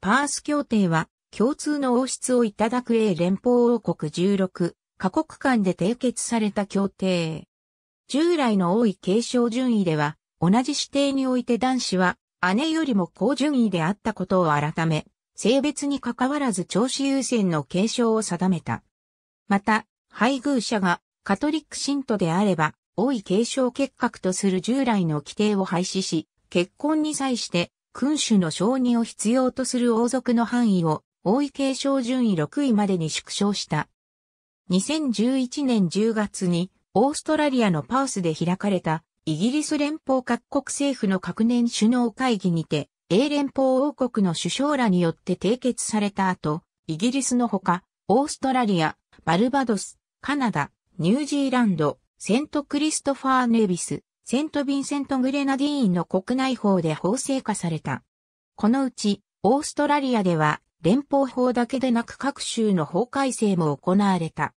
パース協定は、共通の王室をいただく英連邦王国16カ国間で締結された協定。従来の王位継承順位では、同じ指定において男子は姉よりも高順位であったことを改め、性別に関わらず長子優先の継承を定めた。また、配偶者がカトリック信徒であれば、王位継承結核とする従来の規定を廃止し、結婚に際して君主の承認を必要とする王族の範囲を、王位継承順位6位までに縮小した。2011年10月に、オーストラリアのパースで開かれた、イギリス連邦各国政府の各年首脳会議にて、英連邦王国の首相らによって締結された後、イギリスのほか、オーストラリア、バルバドス、カナダ、ニュージーランド、セントクリストファー・ネビス、セント・ヴィンセント・グレナディーンの国内法で法制化された。このうち、オーストラリアでは連邦法だけでなく各州の法改正も行われた。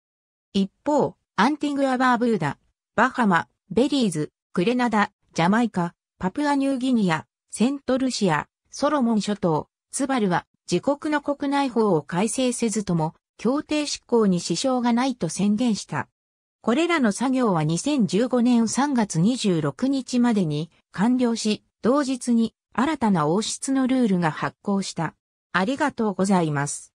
一方、アンティングア・バーブーダ、バハマ、ベリーズ、グレナダ、ジャマイカ、パプアニューギニア、セントルシア、ソロモン諸島、ツバルは自国の国内法を改正せずとも協定執行に支障がないと宣言した。これらの作業は2015年3月26日までに完了し、同日に新たな王室のルールが発行した。ありがとうございます。